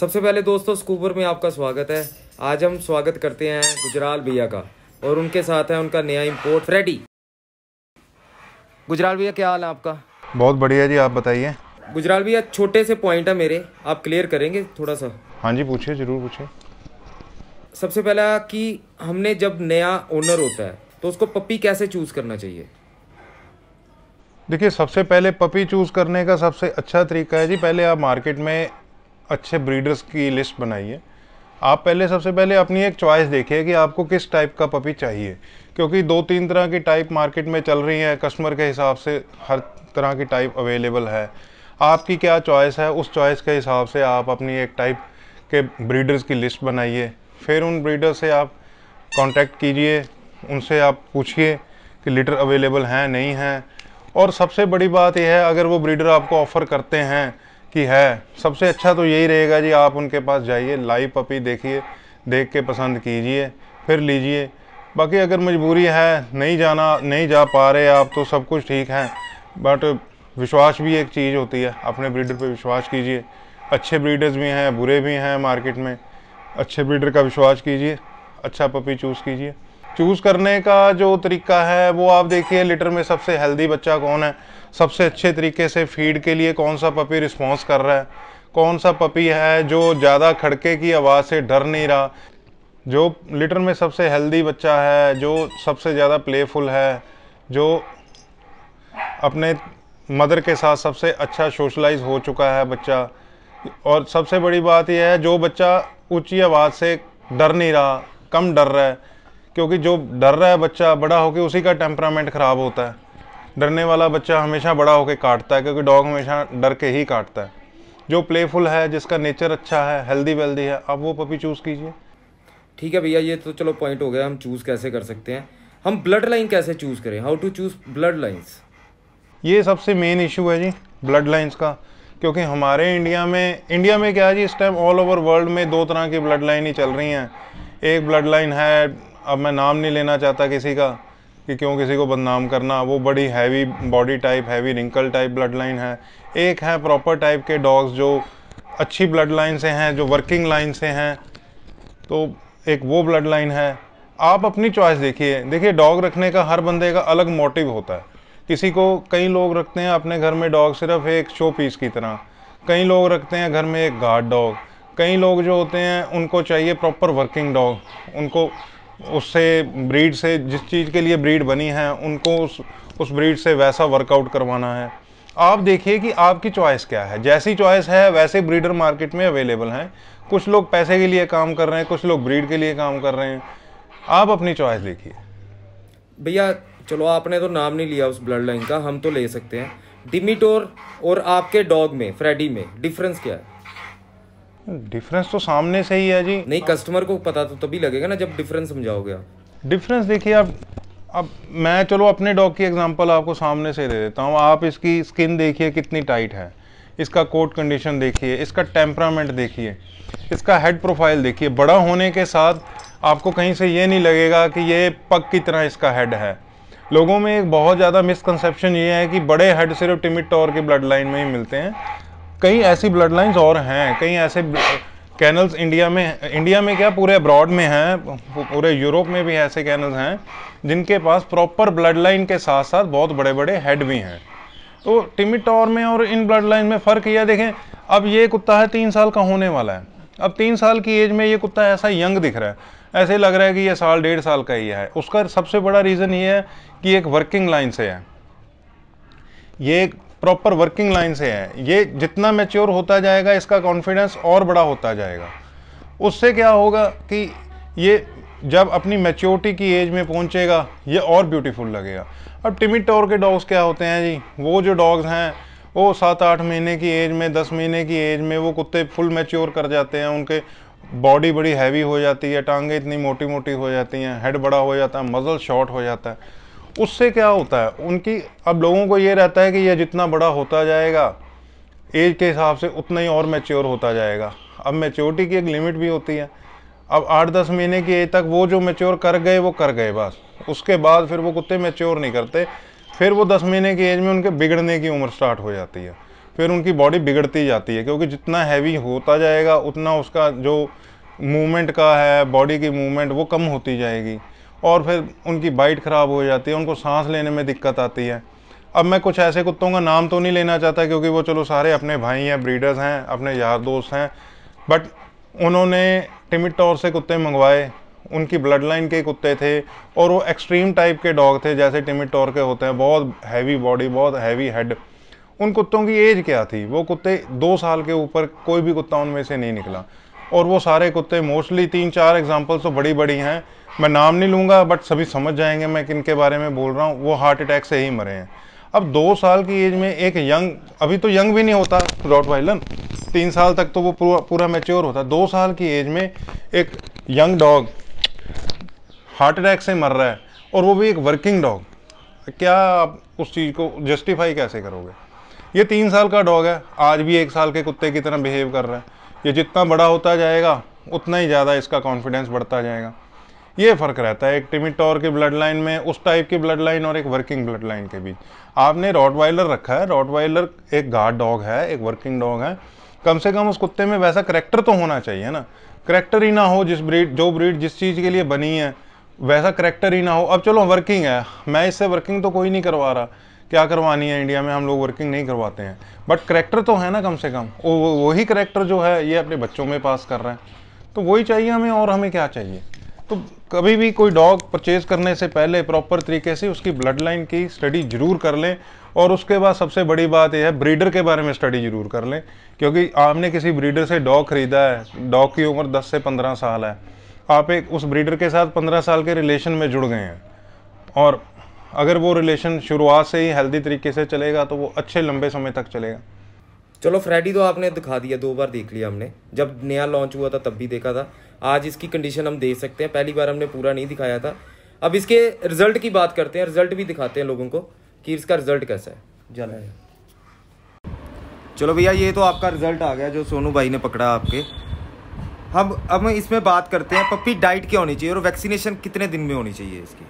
सबसे पहले दोस्तों स्कूबर में आपका स्वागत है आज हम स्वागत करते हैं गुजराल भैया का और उनके साथ है उनका नया इम्पोर्ट फ्रेडी गुजराल भैया क्या हाल है आपका बहुत बढ़िया जी आप बताइए गुजराल भैया छोटे से पॉइंट है मेरे आप क्लियर करेंगे थोड़ा सा हाँ जी पूछिए जरूर पूछिए सबसे पहला कि हमने जब नया ओनर होता है तो उसको पपी कैसे चूज़ करना चाहिए देखिए सबसे पहले पपी चूज़ करने का सबसे अच्छा तरीका है जी पहले आप मार्केट में अच्छे ब्रीडर्स की लिस्ट बनाइए आप पहले सबसे पहले अपनी एक चॉइस देखिए कि आपको किस टाइप का पपी चाहिए क्योंकि दो तीन तरह की टाइप मार्केट में चल रही है कस्टमर के हिसाब से हर तरह की टाइप अवेलेबल है आपकी क्या चॉइस है उस चॉइस के हिसाब से आप अपनी एक टाइप के ब्रीडर्स की लिस्ट बनाइए फिर उन ब्रीडर से आप कांटेक्ट कीजिए उनसे आप पूछिए कि लीटर अवेलेबल हैं नहीं हैं और सबसे बड़ी बात यह है अगर वो ब्रीडर आपको ऑफ़र करते हैं कि है सबसे अच्छा तो यही रहेगा जी आप उनके पास जाइए लाइव पपी देखिए देख के पसंद कीजिए फिर लीजिए बाकी अगर मजबूरी है नहीं जाना नहीं जा पा रहे आप तो सब कुछ ठीक है बट विश्वास भी एक चीज़ होती है अपने ब्रीडर पे विश्वास कीजिए अच्छे ब्रीडर्स भी हैं बुरे भी हैं मार्केट में अच्छे ब्रीडर का विश्वास कीजिए अच्छा पपी चूज़ कीजिए चूज़ करने का जो तरीका है वो आप देखिए लिटर में सबसे हेल्दी बच्चा कौन है सबसे अच्छे तरीके से फीड के लिए कौन सा पपी रिस्पॉन्स कर रहा है कौन सा पपी है जो ज़्यादा खड़के की आवाज़ से डर नहीं रहा जो लिटर में सबसे हेल्दी बच्चा है जो सबसे ज़्यादा प्लेफुल है जो अपने मदर के साथ सबसे अच्छा सोशलाइज हो चुका है बच्चा और सबसे बड़ी बात यह है जो बच्चा ऊंची आवाज़ से डर नहीं रहा कम डर रहा है क्योंकि जो डर रहा है बच्चा बड़ा होकर उसी का टेम्परामेंट ख़राब होता है डरने वाला बच्चा हमेशा बड़ा होकर काटता है क्योंकि डॉग हमेशा डर के ही काटता है जो प्लेफुल है जिसका नेचर अच्छा है हेल्दी वेल्दी है आप वो पपी चूज़ कीजिए ठीक है भैया ये तो चलो पॉइंट हो गया हम चूज़ कैसे कर सकते हैं हम ब्लड लाइन कैसे चूज़ करें how to choose blood lines ये सबसे मेन इशू है जी ब्लड लाइन्स का क्योंकि हमारे इंडिया में इंडिया में क्या है जी इस टाइम ऑल ओवर वर्ल्ड में दो तरह की ब्लड लाइन ही चल रही हैं एक ब्लड लाइन है अब मैं नाम नहीं लेना चाहता किसी का कि क्यों किसी को बदनाम करना वो बड़ी heavy body type heavy wrinkle type blood line है एक है प्रॉपर टाइप के डॉग्स जो अच्छी ब्लड लाइन से हैं जो वर्किंग लाइन से हैं तो एक वो ब्लड लाइन है आप अपनी चॉइस देखिए देखिए डॉग रखने का हर बंदे का अलग मोटिव होता है किसी को कई लोग रखते हैं अपने घर में डॉग सिर्फ एक शो पीस की तरह कई लोग रखते हैं घर में एक गार्ड डॉग कई लोग जो होते हैं उनको चाहिए प्रॉपर वर्किंग डॉग उनको उससे ब्रीड से जिस चीज़ के लिए ब्रीड बनी है उनको उस उस ब्रीड से वैसा वर्कआउट करवाना है आप देखिए कि आपकी चॉइस क्या है जैसी चॉइस है वैसे ब्रीडर मार्केट में अवेलेबल हैं कुछ लोग पैसे के लिए काम कर रहे हैं कुछ लोग ब्रीड के लिए काम कर रहे हैं आप अपनी चॉइस देखिए भैया चलो आपने तो नाम नहीं लिया उस ब्लड लाइन का हम तो ले सकते हैं डिमिटोर और आपके डॉग में फ्रेडी में डिफरेंस क्या है डिफरेंस तो सामने से ही है जी नहीं कस्टमर को पता तो तभी लगेगा ना जब डिफरेंस समझाओगे आप डिफरेंस देखिए आप अब मैं चलो अपने डॉग की एग्जांपल आपको सामने से दे देता हूँ आप इसकी स्किन देखिए कितनी टाइट है इसका कोट कंडीशन देखिए इसका टेम्परामेंट देखिए इसका हेड प्रोफाइल देखिए बड़ा होने के साथ आपको कहीं से ये नहीं लगेगा कि ये पग की तरह इसका हेड है लोगों में एक बहुत ज़्यादा मिसकनसेप्शन ये है कि बड़े हेड सिर्फ टिमिट टॉर के ब्लड लाइन में ही मिलते हैं कई ऐसी ब्लड लाइन्स और हैं कई ऐसे कैनल्स इंडिया में इंडिया में क्या पूरे अब्रॉड में हैं पूरे यूरोप में भी ऐसे कैनल्स हैं जिनके पास प्रॉपर ब्लड लाइन के साथ साथ बहुत बड़े बड़े हेड भी हैं तो टिमिटोर में और इन ब्लड लाइन में फ़र्क यह देखें अब ये कुत्ता है तीन साल का होने वाला है अब तीन साल की एज में ये कुत्ता ऐसा यंग दिख रहा है ऐसे लग रहा है कि ये साल डेढ़ साल का ही है उसका सबसे बड़ा रीज़न ये है कि एक वर्किंग लाइन से है ये प्रॉपर वर्किंग लाइन से है ये जितना मेच्योर होता जाएगा इसका कॉन्फिडेंस और बड़ा होता जाएगा उससे क्या होगा कि ये जब अपनी मेच्योरिटी की एज में पहुंचेगा ये और ब्यूटीफुल लगेगा अब टिमिट टॉर के डॉग्स क्या होते हैं जी वो जो डॉग्स हैं वो सात आठ महीने की एज में दस महीने की एज में वो कुत्ते फुल मेच्योर कर जाते हैं उनके बॉडी बड़ी हैवी हो जाती है टांगें इतनी मोटी मोटी हो जाती हैं हेड बड़ा हो जाता है मज़ल शॉर्ट हो जाता है उससे क्या होता है उनकी अब लोगों को ये रहता है कि यह जितना बड़ा होता जाएगा एज के हिसाब से उतना ही और मेच्योर होता जाएगा अब मेच्योरिटी की एक लिमिट भी होती है अब आठ दस महीने की एज तक वो जो मेच्योर कर गए वो कर गए बस उसके बाद फिर वो कुत्ते मेच्योर नहीं करते फिर वो दस महीने की एज में उनके बिगड़ने की उम्र स्टार्ट हो जाती है फिर उनकी बॉडी बिगड़ती जाती है क्योंकि जितना हैवी होता जाएगा उतना उसका जो मूवमेंट का है बॉडी की मूवमेंट वो कम होती जाएगी और फिर उनकी बाइट ख़राब हो जाती है उनको सांस लेने में दिक्कत आती है अब मैं कुछ ऐसे कुत्तों का नाम तो नहीं लेना चाहता क्योंकि वो चलो सारे अपने भाई हैं ब्रीडर्स हैं अपने यार दोस्त हैं बट उन्होंने टिमिट टॉर से कुत्ते मंगवाए उनकी ब्लड लाइन के कुत्ते थे और वो एक्सट्रीम टाइप के डॉग थे जैसे टिमिट टॉर के होते हैं बहुत हैवी बॉडी बहुत हैवी हेड उन कुत्तों की एज क्या थी वो कुत्ते दो साल के ऊपर कोई भी कुत्ता उनमें से नहीं निकला और वो सारे कुत्ते मोस्टली तीन चार एग्जांपल्स तो बड़ी बड़ी हैं मैं नाम नहीं लूँगा बट सभी समझ जाएंगे मैं किन के बारे में बोल रहा हूँ वो हार्ट अटैक से ही मरे हैं अब दो साल की एज में एक यंग अभी तो यंग भी नहीं होता रॉट वाइलन तीन साल तक तो वो पूरा पूरा मेच्योर होता दो साल की एज में एक यंग डॉग हार्ट अटैक से मर रहा है और वो भी एक वर्किंग डॉग क्या आप उस चीज़ को जस्टिफाई कैसे करोगे ये तीन साल का डॉग है आज भी एक साल के कुत्ते की तरह बिहेव कर रहा है ये जितना बड़ा होता जाएगा उतना ही ज़्यादा इसका कॉन्फिडेंस बढ़ता जाएगा ये फ़र्क रहता है एक टिमिटोर की ब्लड लाइन में उस टाइप की ब्लड लाइन और एक वर्किंग ब्लड लाइन के बीच आपने रॉटवाइलर रखा है रॉटवाइलर एक गार्ड डॉग है एक वर्किंग डॉग है कम से कम उस कुत्ते में वैसा करैक्टर तो होना चाहिए ना करैक्टर ही ना हो जिस ब्रीड जो ब्रीड जिस चीज़ के लिए बनी है वैसा करैक्टर ही ना हो अब चलो वर्किंग है मैं इससे वर्किंग तो कोई नहीं करवा रहा क्या करवानी है इंडिया में हम लोग वर्किंग नहीं करवाते हैं बट करेक्टर तो है ना कम से कम वही करेक्टर जो है ये अपने बच्चों में पास कर रहे हैं तो वही चाहिए हमें और हमें क्या चाहिए तो कभी भी कोई डॉग परचेज करने से पहले प्रॉपर तरीके से उसकी ब्लड लाइन की स्टडी ज़रूर कर लें और उसके बाद सबसे बड़ी बात यह है ब्रीडर के बारे में स्टडी ज़रूर कर लें क्योंकि आपने किसी ब्रीडर से डॉग ख़रीदा है डॉग की उम्र 10 से 15 साल है आप एक उस ब्रीडर के साथ 15 साल के रिलेशन में जुड़ गए हैं और अगर वो रिलेशन शुरुआत से ही हेल्दी तरीके से चलेगा तो वो अच्छे लंबे समय तक चलेगा चलो फ्रेडी तो आपने दिखा दिया दो बार देख लिया हमने जब नया लॉन्च हुआ था तब भी देखा था आज इसकी कंडीशन हम देख सकते हैं पहली बार हमने पूरा नहीं दिखाया था अब इसके रिजल्ट की बात करते हैं रिजल्ट भी दिखाते हैं लोगों को कि इसका रिजल्ट कैसा है जाना है चलो भैया ये तो आपका रिजल्ट आ गया जो सोनू भाई ने पकड़ा आपके हम अब इसमें बात करते हैं पप्पी डाइट क्या होनी चाहिए और वैक्सीनेशन कितने दिन में होनी चाहिए इसकी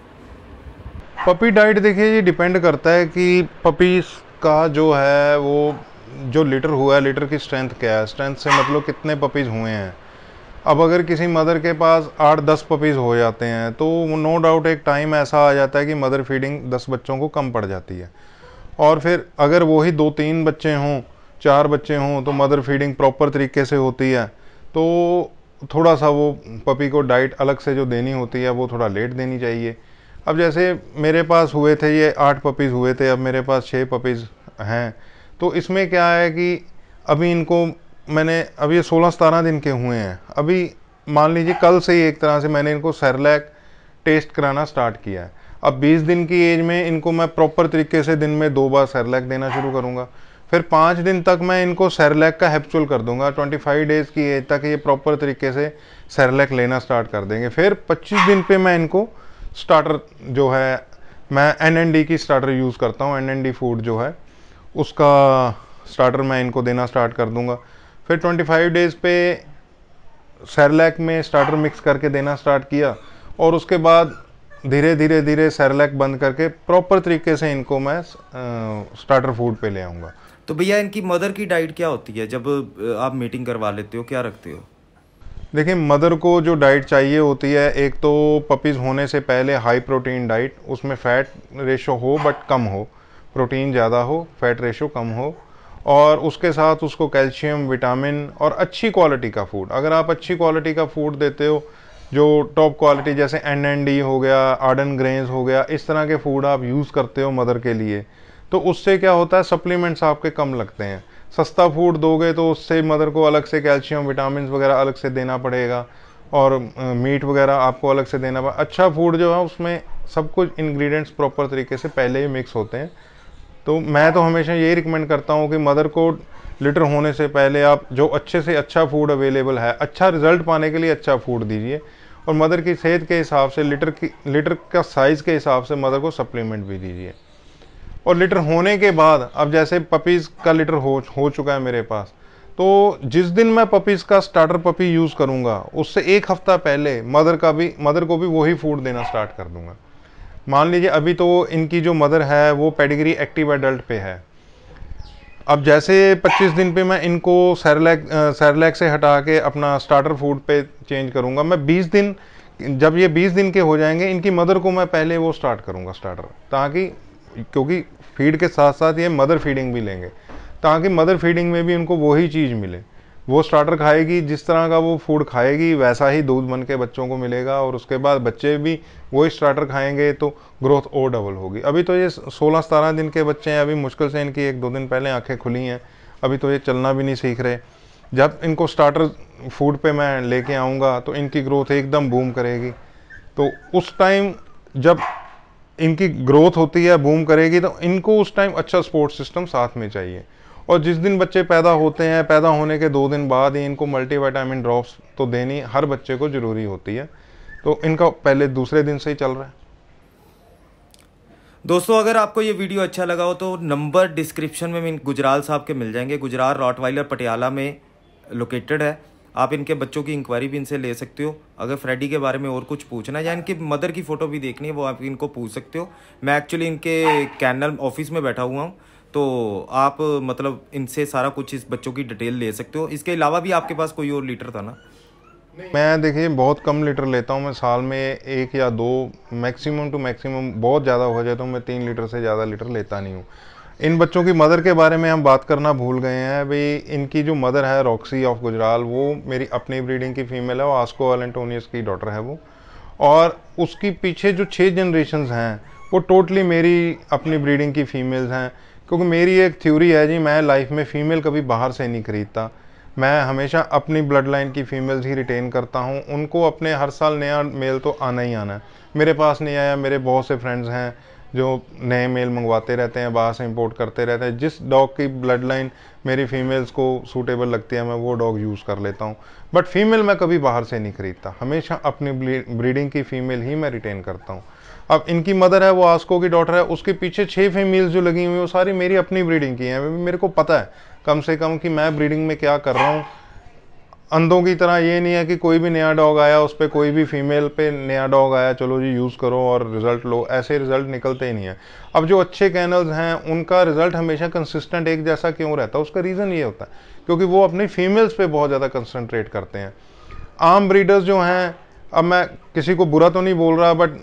पपी डाइट देखिए ये डिपेंड करता है कि पपीज़ का जो है वो जो लीटर हुआ है लीटर की स्ट्रेंथ क्या है स्ट्रेंथ से मतलब कितने पपीज़ हुए हैं अब अगर किसी मदर के पास आठ दस पपीज़ हो जाते हैं तो नो डाउट एक टाइम ऐसा आ जाता है कि मदर फीडिंग दस बच्चों को कम पड़ जाती है और फिर अगर वही दो तीन बच्चे हों चार बच्चे हों तो मदर फीडिंग प्रॉपर तरीके से होती है तो थोड़ा सा वो पपी को डाइट अलग से जो देनी होती है वो थोड़ा लेट देनी चाहिए अब जैसे मेरे पास हुए थे ये आठ पपीज़ हुए थे अब मेरे पास छः पपीज़ हैं तो इसमें क्या है कि अभी इनको मैंने अब ये सोलह सतारह दिन के हुए हैं अभी मान लीजिए कल से ही एक तरह से मैंने इनको सैरलैक टेस्ट कराना स्टार्ट किया है अब 20 दिन की एज में इनको मैं प्रॉपर तरीके से दिन में दो बार सैरलैक देना शुरू करूँगा फिर पाँच दिन तक मैं इनको सैरलैक का हैप्चुल कर दूंगा 25 डेज़ की एज तक ये प्रॉपर तरीके से सैरलैक लेना स्टार्ट कर देंगे फिर 25 दिन पे मैं इनको स्टार्टर जो है मैं एन की स्टार्टर यूज़ करता हूँ एन फूड जो है उसका स्टार्टर मैं इनको देना स्टार्ट कर दूँगा फिर 25 डेज़ पे सैरलैक में स्टार्टर मिक्स करके देना स्टार्ट किया और उसके बाद धीरे धीरे धीरे सैरलैक बंद करके प्रॉपर तरीके से इनको मैं स्टार्टर फूड पे ले आऊँगा तो भैया इनकी मदर की डाइट क्या होती है जब आप मीटिंग करवा लेते हो क्या रखते हो देखिए मदर को जो डाइट चाहिए होती है एक तो पपीज़ होने से पहले हाई प्रोटीन डाइट उसमें फ़ैट रेशो हो बट कम हो प्रोटीन ज़्यादा हो फैट रेशो कम हो और उसके साथ उसको कैल्शियम विटामिन और अच्छी क्वालिटी का फूड अगर आप अच्छी क्वालिटी का फूड देते हो जो टॉप क्वालिटी जैसे एन एन डी हो गया आर्डन ग्रेन्स हो गया इस तरह के फूड आप यूज़ करते हो मदर के लिए तो उससे क्या होता है सप्लीमेंट्स आपके कम लगते हैं सस्ता फूड दोगे तो उससे मदर को अलग से कैल्शियम विटामिन वगैरह अलग से देना पड़ेगा और मीट वगैरह आपको अलग से देना पड़ेगा अच्छा फूड जो है उसमें सब कुछ इन्ग्रीडियंट्स प्रॉपर तरीके से पहले ही मिक्स होते हैं तो मैं तो हमेशा यही रिकमेंड करता हूँ कि मदर को लिटर होने से पहले आप जो अच्छे से अच्छा फूड अवेलेबल है अच्छा रिजल्ट पाने के लिए अच्छा फूड दीजिए और मदर की सेहत के हिसाब से लीटर की लीटर का साइज़ के हिसाब से मदर को सप्लीमेंट भी दीजिए और लीटर होने के बाद अब जैसे पपीज़ का लीटर हो हो चुका है मेरे पास तो जिस दिन मैं पपीज़ का स्टार्टर पपी यूज़ करूँगा उससे एक हफ़्ता पहले मदर का भी मदर को भी वही फूड देना स्टार्ट कर दूँगा मान लीजिए अभी तो इनकी जो मदर है वो पेडिग्री एक्टिव एडल्ट पे है अब जैसे 25 दिन पे मैं इनको सैरलैक सैरलैक से हटा के अपना स्टार्टर फूड पे चेंज करूँगा मैं 20 दिन जब ये 20 दिन के हो जाएंगे इनकी मदर को मैं पहले वो स्टार्ट करूँगा स्टार्टर ताकि क्योंकि फीड के साथ साथ ये मदर फीडिंग भी लेंगे ताकि मदर फीडिंग में भी उनको वही चीज़ मिले वो स्टार्टर खाएगी जिस तरह का वो फूड खाएगी वैसा ही दूध बन के बच्चों को मिलेगा और उसके बाद बच्चे भी वही स्टार्टर खाएंगे तो ग्रोथ और डबल होगी अभी तो ये सोलह सतारह दिन के बच्चे हैं अभी मुश्किल से इनकी एक दो दिन पहले आँखें खुली हैं अभी तो ये चलना भी नहीं सीख रहे जब इनको स्टार्टर फूड पे मैं लेके आऊँगा तो इनकी ग्रोथ एकदम बूम करेगी तो उस टाइम जब इनकी ग्रोथ होती है बूम करेगी तो इनको उस टाइम अच्छा सपोर्ट सिस्टम साथ में चाहिए और जिस दिन बच्चे पैदा होते हैं पैदा होने के दो दिन बाद ही इनको मल्टीविटामिन ड्रॉप्स तो देनी हर बच्चे को ज़रूरी होती है तो इनका पहले दूसरे दिन से ही चल रहा है दोस्तों अगर आपको ये वीडियो अच्छा लगा हो तो नंबर डिस्क्रिप्शन में गुजराल साहब के मिल जाएंगे गुजराल रॉटवाइलर पटियाला में लोकेटेड है आप इनके बच्चों की इंक्वायरी भी इनसे ले सकते हो अगर फ्रेडी के बारे में और कुछ पूछना है या इनकी मदर की फ़ोटो भी देखनी है वो आप इनको पूछ सकते हो मैं एक्चुअली इनके कैनल ऑफिस में बैठा हुआ हूँ तो आप मतलब इनसे सारा कुछ इस बच्चों की डिटेल ले सकते हो इसके अलावा भी आपके पास कोई और लीटर था ना मैं देखिए बहुत कम लीटर लेता हूँ मैं साल में एक या दो मैक्सिमम टू मैक्सिमम बहुत ज़्यादा हो जाए तो मैं तीन लीटर से ज़्यादा लीटर लेता नहीं हूँ इन बच्चों की मदर के बारे में हम बात करना भूल गए हैं भाई इनकी जो मदर है रॉक्सी ऑफ गुजराल वो मेरी अपनी ब्रीडिंग की फीमेल है और आस्को एंटोनियस की डॉटर है वो और उसकी पीछे जो छः जनरेशन हैं वो टोटली मेरी अपनी ब्रीडिंग की फ़ीमेल्स हैं क्योंकि मेरी एक थ्योरी है जी मैं लाइफ में फ़ीमेल कभी बाहर से नहीं खरीदता मैं हमेशा अपनी ब्लड लाइन की फ़ीमेल्स ही रिटेन करता हूँ उनको अपने हर साल नया मेल तो आना ही आना है मेरे पास नहीं आया मेरे बहुत से फ्रेंड्स हैं जो नए मेल मंगवाते रहते हैं बाहर से इम्पोर्ट करते रहते हैं जिस डॉग की ब्लड लाइन मेरी फीमेल्स को सूटेबल लगती है मैं वो डॉग यूज़ कर लेता हूँ बट फीमेल मैं कभी बाहर से नहीं खरीदता हमेशा अपनी ब्रीडिंग की फ़ीमेल ही मैं रिटेन करता हूँ अब इनकी मदर है वो आस्को की डॉटर है उसके पीछे छः फीमेल्स जो लगी हुई हैं वो सारी मेरी अपनी ब्रीडिंग की हैं मेरे को पता है कम से कम कि मैं ब्रीडिंग में क्या कर रहा हूँ अंधों की तरह ये नहीं है कि कोई भी नया डॉग आया उस पर कोई भी फीमेल पे नया डॉग आया चलो जी यूज़ करो और रिज़ल्ट लो ऐसे रिज़ल्ट निकलते ही नहीं है अब जो अच्छे कैनल्स हैं उनका रिज़ल्ट हमेशा कंसिस्टेंट एक जैसा क्यों रहता है उसका रीज़न ये होता है क्योंकि वो अपनी फीमेल्स पे बहुत ज़्यादा कंसनट्रेट करते हैं आम ब्रीडर्स जो हैं अब मैं किसी को बुरा तो नहीं बोल रहा बट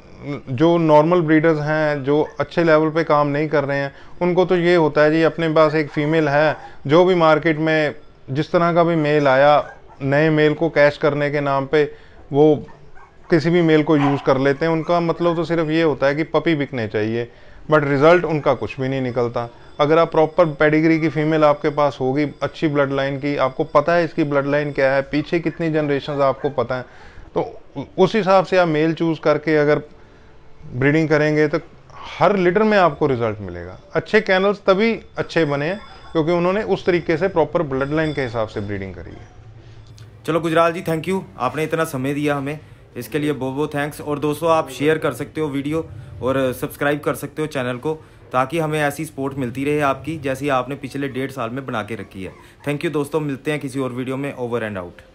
जो नॉर्मल ब्रीडर्स हैं जो अच्छे लेवल पे काम नहीं कर रहे हैं उनको तो ये होता है जी अपने पास एक फ़ीमेल है जो भी मार्केट में जिस तरह का भी मेल आया नए मेल को कैश करने के नाम पे वो किसी भी मेल को यूज़ कर लेते हैं उनका मतलब तो सिर्फ ये होता है कि पपी बिकने चाहिए बट रिज़ल्ट उनका कुछ भी नहीं निकलता अगर आप प्रॉपर पेडिग्री की फ़ीमेल आपके पास होगी अच्छी ब्लड लाइन की आपको पता है इसकी ब्लड लाइन क्या है पीछे कितनी जनरेशन आपको पता है तो उस हिसाब से आप मेल चूज़ करके अगर ब्रीडिंग करेंगे तो हर लीटर में आपको रिज़ल्ट मिलेगा अच्छे कैनल्स तभी अच्छे बने हैं क्योंकि उन्होंने उस तरीके से प्रॉपर ब्लड लाइन के हिसाब से ब्रीडिंग करी है चलो गुजराल जी थैंक यू आपने इतना समय दिया हमें इसके लिए बहुत बहुत थैंक्स और दोस्तों आप शेयर कर सकते हो वीडियो और सब्सक्राइब कर सकते हो चैनल को ताकि हमें ऐसी सपोर्ट मिलती रहे आपकी जैसी आपने पिछले डेढ़ साल में बना के रखी है थैंक यू दोस्तों मिलते हैं किसी और वीडियो में ओवर एंड आउट